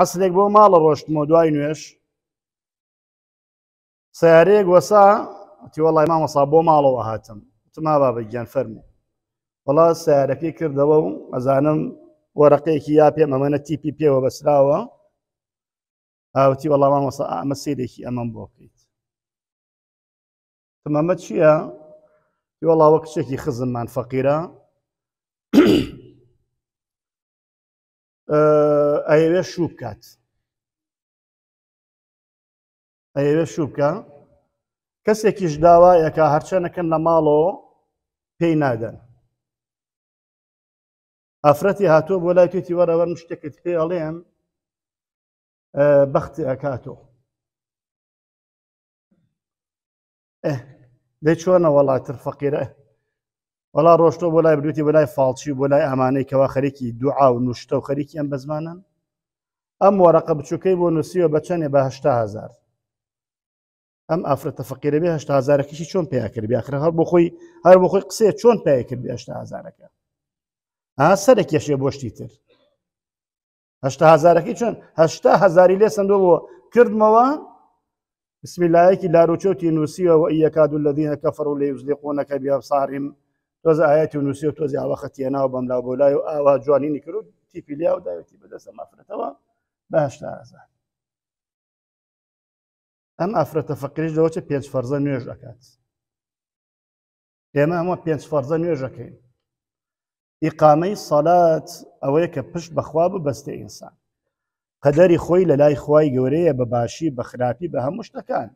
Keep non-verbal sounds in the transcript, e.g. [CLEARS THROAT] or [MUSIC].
عسلێک بۆ ماڵە ڕۆشتمەوە دوای نوێش سیارەیەک وەسا تیوەڵای مامەسا بۆ ماڵەوە هاتم تما بابە گیان فەرمو وڵا سیارەکەی کردەوە و ئەزانم وەرەقەیەکی یا پێم ئەمەە تیپی پێوە بەسراوە ئاوتی وەڵام مەسا ئەمە سیرێکی ئەمەم بۆ بکەیت تمەمە چییە؟ وەڵاوە کچێکی خزممان فەقیرە [CLEARS THROAT] ئەوێ شو بکات ئەوێ شو بکە کەسێکیش داوایەکە هەرچەنەکەن لە ماڵەوە پێی نادەن ئەفرەتی هاتووە بۆ لای توێتی وەرەوە شتێکت پێ ئەڵێم بەختی ئەکاتۆ دەی چۆنە وڵاتتر فەقیرە وڵا ڕۆشتۆ بۆ لای بروتی بەلای فالچی بۆ لای ئەمانەی کەوا خەرێکی دوعا و نوشتە و خەریکی ئەم بە زمانن ئەم وەرەقە بچووکەی بۆ نووسیوە بە چەندێ بەهشتاهزار ئەم ئافرەتە فەقیرە بێ هزارەکەشی چۆن پیاکرد بیاخرە هەر بۆ خۆی هەر بۆ خۆی قسێ چۆن پیا کرد هزارەکە ئا سەرێک کێشێ بۆشتی تر هزارەکەی چۆن هشتا هزاری لێ سندۆ بۆ کردمەوە بسمیلایەکی لاروچۆتی نووسیەوە و یەکاد و لەدینە کەفر و لە یوزلێقۆنەکە بیابسااریم تۆز ئاەتی و نووسی و تۆزی ئاوەخەتیە ناو بەملا بۆ لای و ئاوا جوانینی کرد تیپیلیا و داوێتی بەدەسە مافرەتەوە بەهشتا ئازار ئەم ئەفرەتە فەقریش دەوەچە پێنج فەرزە نوێژ ئەکات ئێمە ئەمە پێنج فەرزە نوێژەکەین ئیقامەی سەلات ئەوەیە کە پشت بەخوا ببەستێ ئینسان قەدەری خۆی لە لای خی گەورەیە بە باشی بە خراپی بە هەموو شتەکان.